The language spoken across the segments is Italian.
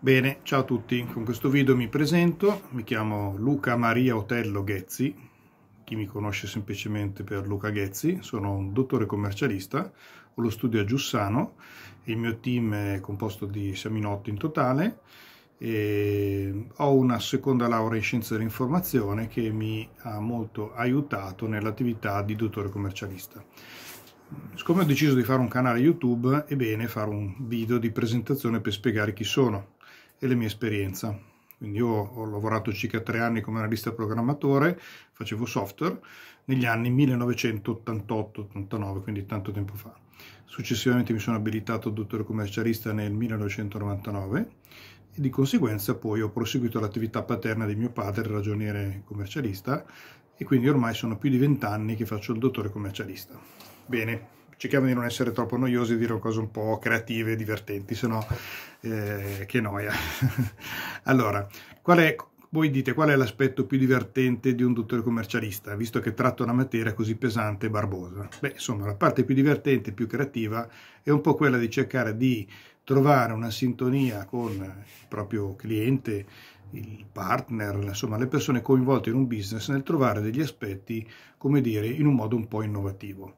Bene, ciao a tutti, con questo video mi presento, mi chiamo Luca Maria Otello Ghezzi, chi mi conosce semplicemente per Luca Ghezzi, sono un dottore commercialista, ho lo studio a Giussano, il mio team è composto di 6 in otto in totale, ho una seconda laurea in scienze dell'informazione che mi ha molto aiutato nell'attività di dottore commercialista. Siccome ho deciso di fare un canale YouTube, è bene fare un video di presentazione per spiegare chi sono e la mia esperienza. Quindi io ho lavorato circa tre anni come analista programmatore, facevo software negli anni 1988-89, quindi tanto tempo fa. Successivamente mi sono abilitato dottore commercialista nel 1999 e di conseguenza poi ho proseguito l'attività paterna di mio padre, ragioniere commercialista, e quindi ormai sono più di vent'anni che faccio il dottore commercialista. Bene, cerchiamo di non essere troppo noiosi e dire cose un po' creative e divertenti, se no eh, che noia. allora, qual è, voi dite qual è l'aspetto più divertente di un dottore commercialista, visto che tratta una materia così pesante e barbosa? Beh, insomma, la parte più divertente, e più creativa, è un po' quella di cercare di trovare una sintonia con il proprio cliente, il partner, insomma le persone coinvolte in un business nel trovare degli aspetti, come dire, in un modo un po' innovativo.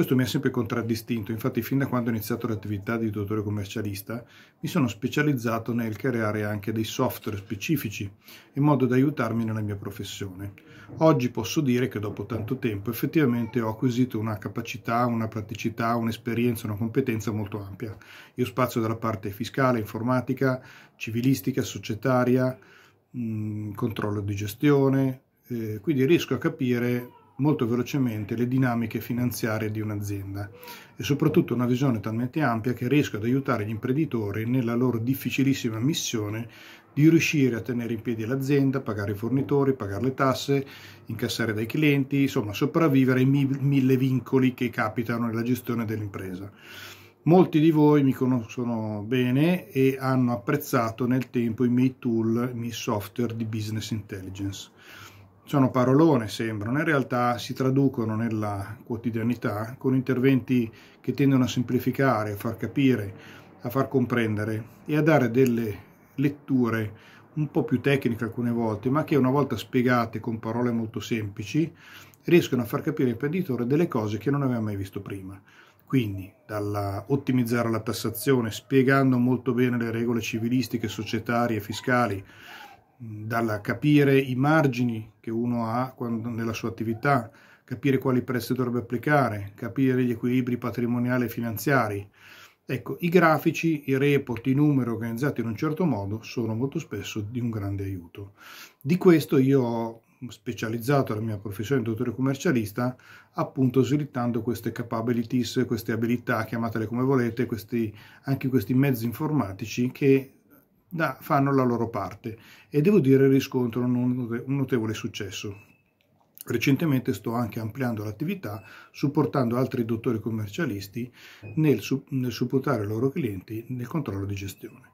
Questo mi ha sempre contraddistinto, infatti fin da quando ho iniziato l'attività di tutore commercialista mi sono specializzato nel creare anche dei software specifici in modo da aiutarmi nella mia professione. Oggi posso dire che dopo tanto tempo effettivamente ho acquisito una capacità, una praticità, un'esperienza, una competenza molto ampia. Io spazio dalla parte fiscale, informatica, civilistica, societaria, mh, mm, controllo di gestione, eh, quindi riesco a capire molto velocemente le dinamiche finanziarie di un'azienda e soprattutto una visione talmente ampia che riesco ad aiutare gli imprenditori nella loro difficilissima missione di riuscire a tenere in piedi l'azienda, pagare i fornitori, pagare le tasse, incassare dai clienti, insomma sopravvivere ai mille vincoli che capitano nella gestione dell'impresa. Molti di voi mi conoscono bene e hanno apprezzato nel tempo i miei tool, i miei software di business intelligence. Sono parolone, sembrano, in realtà si traducono nella quotidianità con interventi che tendono a semplificare, a far capire, a far comprendere e a dare delle letture un po' più tecniche alcune volte, ma che una volta spiegate con parole molto semplici riescono a far capire al imprenditore delle cose che non aveva mai visto prima. Quindi, dall'ottimizzare la tassazione, spiegando molto bene le regole civilistiche, societarie e fiscali, dal capire i margini che uno ha quando, nella sua attività, capire quali prezzi dovrebbe applicare, capire gli equilibri patrimoniali e finanziari. Ecco, i grafici, i report, i numeri organizzati in un certo modo sono molto spesso di un grande aiuto. Di questo io ho specializzato la mia professione di dottore commercialista appunto sviluppando queste capabilities, queste abilità, chiamatele come volete, questi, anche questi mezzi informatici che da, fanno la loro parte e devo dire riscontrano un notevole successo. Recentemente sto anche ampliando l'attività supportando altri dottori commercialisti nel, nel supportare i loro clienti nel controllo di gestione.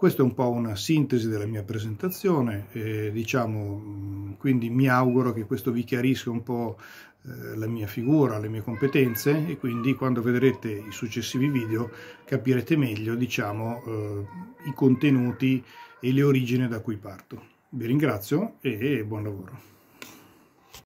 Questa è un po' una sintesi della mia presentazione, e, diciamo, quindi mi auguro che questo vi chiarisca un po' eh, la mia figura, le mie competenze e quindi quando vedrete i successivi video capirete meglio diciamo, eh, i contenuti e le origini da cui parto. Vi ringrazio e buon lavoro.